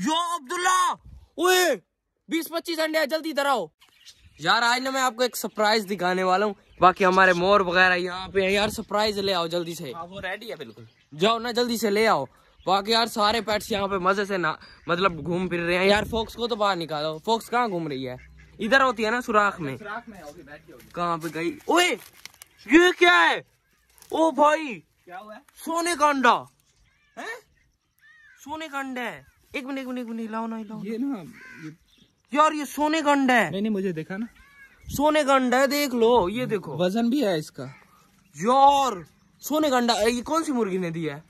यो अब्दुल्ला ओए बीस पच्चीस अंडे जल्दी इधर आओ यार आज ना मैं आपको एक सरप्राइज दिखाने वाला हूँ बाकी हमारे मोर वगैरह यहाँ पे है यार सरप्राइज ले आओ जल्दी से वो रेडी है बिल्कुल जाओ ना जल्दी से ले आओ बाकी यार सारे पेट्स यहाँ पे मजे से ना मतलब घूम फिर रहे हैं यार फोक्स को तो बाहर निकालो फोक्स कहाँ घूम रही है इधर होती है ना सुराख में सुराख में कहाँ पे गई ओए ये क्या है ओ भाई क्या हुआ सोने का अंडा है सोने का अंडा है एक मिनट एक मिनट एक मिनट लाओ ना लाओ ये ना ये... यार ये सोने गंड अंडा है मैंने मुझे देखा ना सोने गंड है देख लो ये देखो वजन भी है इसका यार सोने गंडा ये कौन सी मुर्गी ने दिया है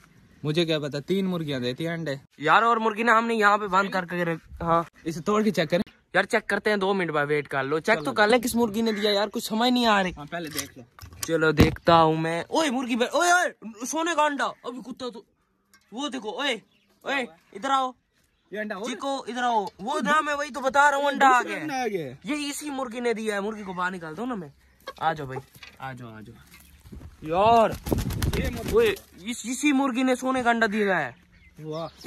मुझे क्या पता तीन मुर्गियां देती हैं अंडे यार और मुर्गी ना हमने यहाँ पे बंद करके हाँ इसे तोड़ के चेक करें यार चेक करते हैं दो मिनट बाद वेट कर लो चेक तो कर ले किस मुर्गी ने दिया यार कुछ समझ नहीं आ रही हाँ, पहले देख लो चलो देखता हूँ मैं ओए मुर्गी ओए ओए सोने का अंडा अभी कुत्ता तो वो देखो ओए ओए इधर आओ ये अंडा चीको इधर आओ वो तो ना मैं वही तो बता रहा हूँ अंडा आ गया ये इसी मुर्गी ने दिया है मुर्गी को बाहर निकाल दो ना मैं आ जाओ भाई आ जाओ आ जाओ यार ये इस, इसी मुर्गी ने सोने का अंडा दिया है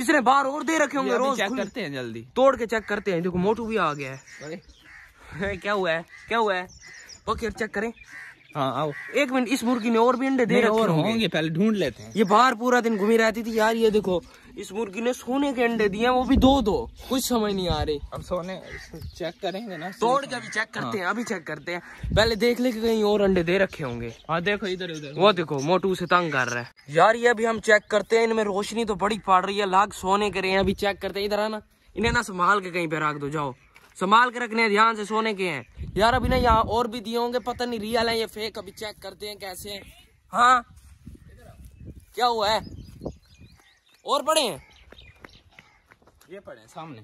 इसने बाहर और दे रखे होंगे रोज चेक करते हैं जल्दी तोड़ के चेक करते हैं देखो मोटू भी आ गया है क्या हुआ है क्या हुआ है ओके चेक करें हाँ आओ एक मिनट इस मुर्गी ने और भी अंडे दे रखे होंगे पहले ढूंढ लेते हैं ये बाहर पूरा दिन घूमी रहती थी यार ये देखो इस मुर्गी ने सोने के अंडे दिए वो भी दो दो कुछ समझ नहीं आ रही अब सोने चेक करेंगे ना तोड़ के अभी चेक करते हाँ। हैं अभी चेक करते हैं पहले देख ले कहीं और अंडे दे रखे होंगे हाँ देखो इधर उधर वो देखो मोटू से तंग कर रहा है यार ये अभी हम चेक करते हैं इनमें रोशनी तो बड़ी पड़ रही है लाख सोने के रहे हैं अभी चेक करते हैं इधर आना इन्हें ना संभाल के कहीं पे रख दो जाओ संभाल के रखने ध्यान से सोने के हैं यार अभी ना यहाँ और भी दिए होंगे पता नहीं रियल है ये फेक अभी चेक करते हैं कैसे हैं हाँ क्या हुआ है और पड़े हैं ये पड़े हैं सामने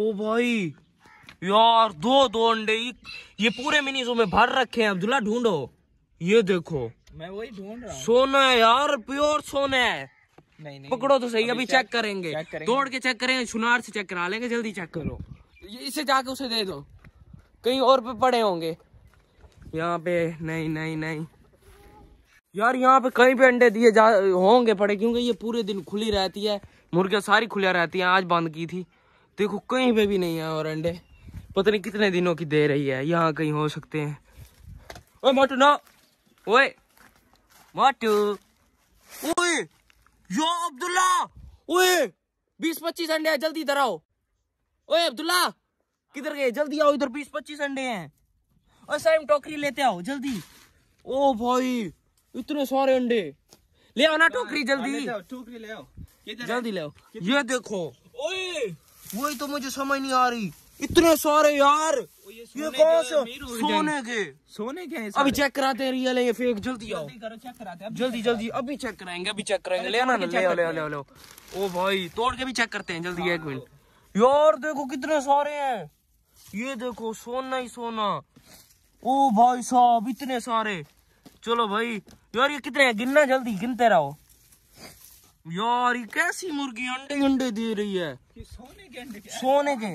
ओ भाई यार दो दो अंडे ये पूरे जो में भर रखे हैं अब्दुल्ला ढूंढो ये देखो मैं वही ढूंढ रहा हूँ सोना है यार प्योर सोना है नहीं, नहीं, पकड़ो तो सही अभी चेक, चेक करेंगे तोड़ के चेक करेंगे सुनार से चेक करा लेंगे जल्दी चेक करो इसे जाके उसे दे दो कहीं और पे पड़े होंगे यहाँ पे नहीं नहीं नहीं यार यहाँ पे कहीं पे अंडे दिए जा होंगे पड़े क्योंकि ये पूरे दिन खुली रहती है मुर्गियाँ सारी खुलिया रहती हैं आज बंद की थी देखो कहीं पे भी नहीं है और अंडे पता नहीं कितने दिनों की दे रही है यहाँ कहीं हो सकते हैं ओए मोटू ना ओए मोटू ओए यो अब्दुल्ला ओए बीस पच्चीस अंडे हैं जल्दी इधर आओ ओए अब्दुल्ला किधर गए जल्दी आओ इधर बीस पच्चीस अंडे हैं और साइम टोकरी लेते आओ जल्दी ओ भाई इतने सारे अंडे ले आओ ना टोकरी हाँ, जल्दी हाँ, टोकरी ले आओ जल्दी ले आओ ये देखो ओए वही तो मुझे समझ नहीं आ रही इतने सारे यार ये सोने, ये सोने के सोने के अभी चेक कराते हैं रियल है ये फेक जल्दी आओ जल्दी जल्दी अभी चेक कराएंगे अभी चेक कराएंगे ले ना ले ले ले ले ओ भाई तोड़ के भी चेक करते हैं जल्दी एक मिनट हाँ, यार देखो कितने सारे हैं ये देखो सोना ही सोना ओ भाई साहब इतने सारे चलो भाई यार ये कितने गिनना जल्दी गिनते रहो यार ये कैसी मुर्गी अंडे अंडे दे रही है सोने के अंडे सोने के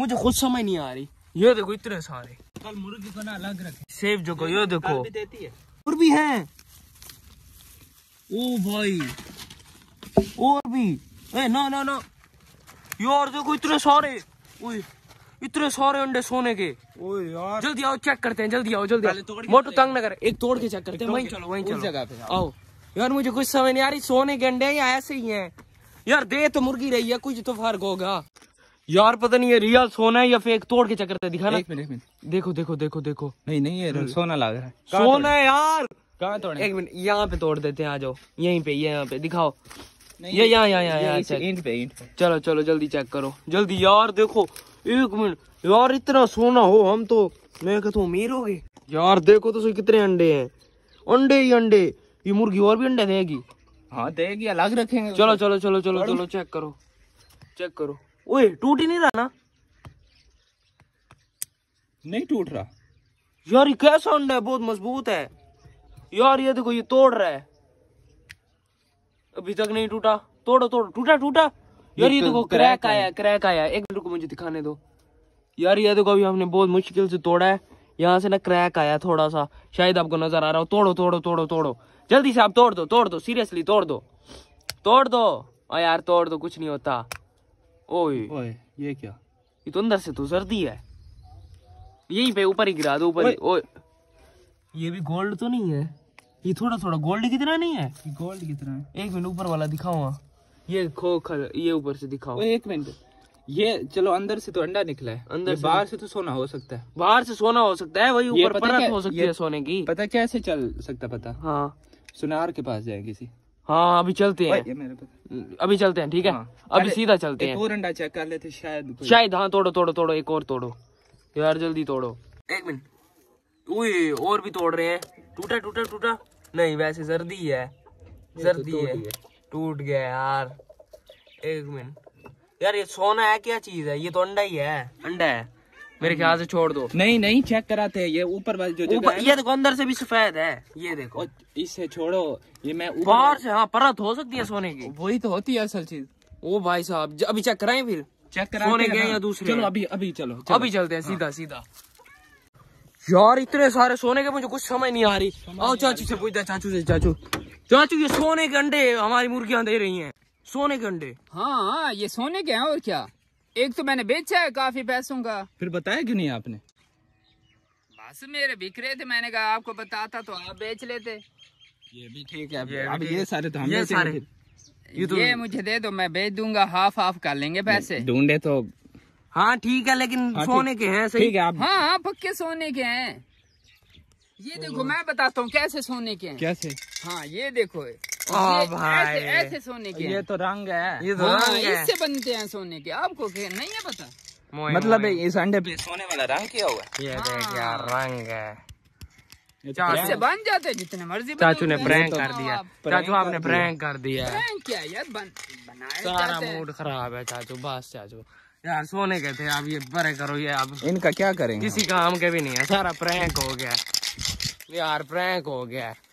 मुझे खुद समझ नहीं आ रही ये देखो इतने सारे कल मुर्गी को ना अलग रखे सेव जो को ये देखो और भी है ओ भाई और भी ए ना ना ना यार देखो इतने सारे ओए इतने सारे अंडे सोने के ओ यार जल्दी आओ चेक करते हैं जल्दी आओ जल्दी मोटू तंग नगर एक तोड़ के चेक करते हैं वहीं चलो वहीं चलो आओ यार मुझे कुछ समझ नहीं आ रही सोने के अंडे या ऐसे ही है यार दे तो मुर्गी रही है कुछ तो फर्क होगा यार पता नहीं ये रियल सोना है या फेक तोड़ के चक्कर दिखा रहा है एक मिनट मिनट देखो देखो देखो देखो नहीं नहीं ये हम्म। सोना लग रहा है सोना है यार कहाँ तोड़े एक मिनट यहाँ पे तोड़ देते हैं आ जाओ यहीं पे यहाँ पे दिखाओ ये यहाँ यहाँ यहाँ चलो चलो जल्दी चेक करो जल्दी यार देखो एक मिनट यार इतना सोना हो हम तो मैं कहता हूँ अमीर हो गए यार देखो तो सही कितने अंडे हैं अंडे ही अंडे ये मुर्गी और भी अंडे देगी हाँ देगी अलग रखेंगे चलो चलो चलो चलो चलो चेक करो चेक करो ओए टूट ही नहीं रहा ना नहीं टूट रहा यार ये कैसा अंडा है बहुत मजबूत है यार ये देखो ये तोड़ रहा है अभी तक नहीं टूटा तोड़ो तोड़ो टूटा टूटा यार ये देखो क्रैक आया क्रैक आया एक मिनट को मुझे दिखाने दो यार ये देखो अभी हमने बहुत मुश्किल से तोड़ा है यहाँ से ना क्रैक आया थोड़ा सा शायद आपको नजर आ रहा हो तोड़ो तोड़ो तोड़ो तोड़ो जल्दी से आप तोड़ दो तोड़ दो सीरियसली तोड़ दो तोड़ दो और यार तोड़ दो कुछ नहीं होता ओए ओए ये क्या ये तो अंदर से तो सर्दी है यही पे ऊपर ही गिरा दो ऊपर ओए ये भी गोल्ड तो नहीं है ये थोड़ा थोड़ा गोल्ड की तरह नहीं है गोल्ड की है एक मिनट ऊपर वाला दिखाऊंगा ये खो खर, ये ऊपर से दिखाओ एक मिनट ये चलो अंदर से तो अंडा निकला है अंदर बाहर से तो सोना हो सकता है बाहर से सोना हो सकता है वही ऊपर परत हो सकती है सोने की पता कैसे चल सकता पता हाँ सुनार के पास जाए किसी हाँ, हाँ अभी चलते हैं हम्म, अभी चलते हैं ठीक है हाँ। अभी सीधा चलते हैं और अंडा चेक कर लेते शायद शायद हाँ तोड़ो तोड़ो तोड़ो एक और तोड़ो यार जल्दी तोड़ो एक मिनट और भी तोड़ रहे हैं टूटा टूटा टूटा नहीं वैसे जर्दी है सर्दी तो है टूट गया यार एक मिनट यार ये सोना है क्या चीज है ये तो अंडा ही है अंडा है मेरे ख्याल से छोड़ दो नहीं नहीं चेक कराते हैं ये ऊपर वाले जो जगह ये देखो अंदर से भी सफेद है ये देखो इसे छोड़ो ये मैं बाहर से हाँ परत हो सकती है सोने की वही तो होती है असल चीज ओ भाई साहब अभी चेक कराए फिर चेक सोने गए या दूसरे चलो अभी अभी चलो, चलो। अभी चलते हैं सीधा हाँ। सीधा यार इतने सारे सोने के मुझे कुछ समझ नहीं आ रही आओ चाचू से पूछते चाचू से चाचू चाचू ये सोने के अंडे हमारी मुर्गियां दे रही हैं सोने के अंडे हाँ हाँ ये सोने के हैं और क्या एक तो मैंने बेचा है काफी पैसों का फिर बताया क्यों नहीं आपने बस मेरे बिक रहे थे मैंने कहा आपको बताता तो आप बेच लेते ये भी ठीक है अब ये, अब ये सारे तो हम ये सारे ये, तो ये मुझे दे दो मैं बेच दूंगा हाफ हाफ कर लेंगे पैसे ढूंढे तो हाँ ठीक है लेकिन हाँ, सोने के हैं सही है आप हाँ, हाँ पक्के सोने के हैं ये देखो मैं बताता हूँ कैसे सोने के हैं कैसे हाँ ये देखो आ, भाई ऐसे, ऐसे सोने के ये तो रंग है ये तो हाँ, रंग है इससे बनते हैं सोने के आपको नहीं है पता मोई, मतलब मोई। इस अंडे पे सोने वाला रंग क्या हुआ ये हाँ। देख यार रंग है इससे तो बन जाते हैं जितने मर्जी चाचू ने प्रैंक तो कर दिया चाचू आपने प्रैंक कर दिया सारा मूड खराब है चाचू बस चाचू यार सोने के थे आप ये बड़े करो ये आप इनका क्या करें किसी काम के भी नहीं है सारा प्रैंक हो गया ये यार प्रैंक हो गया है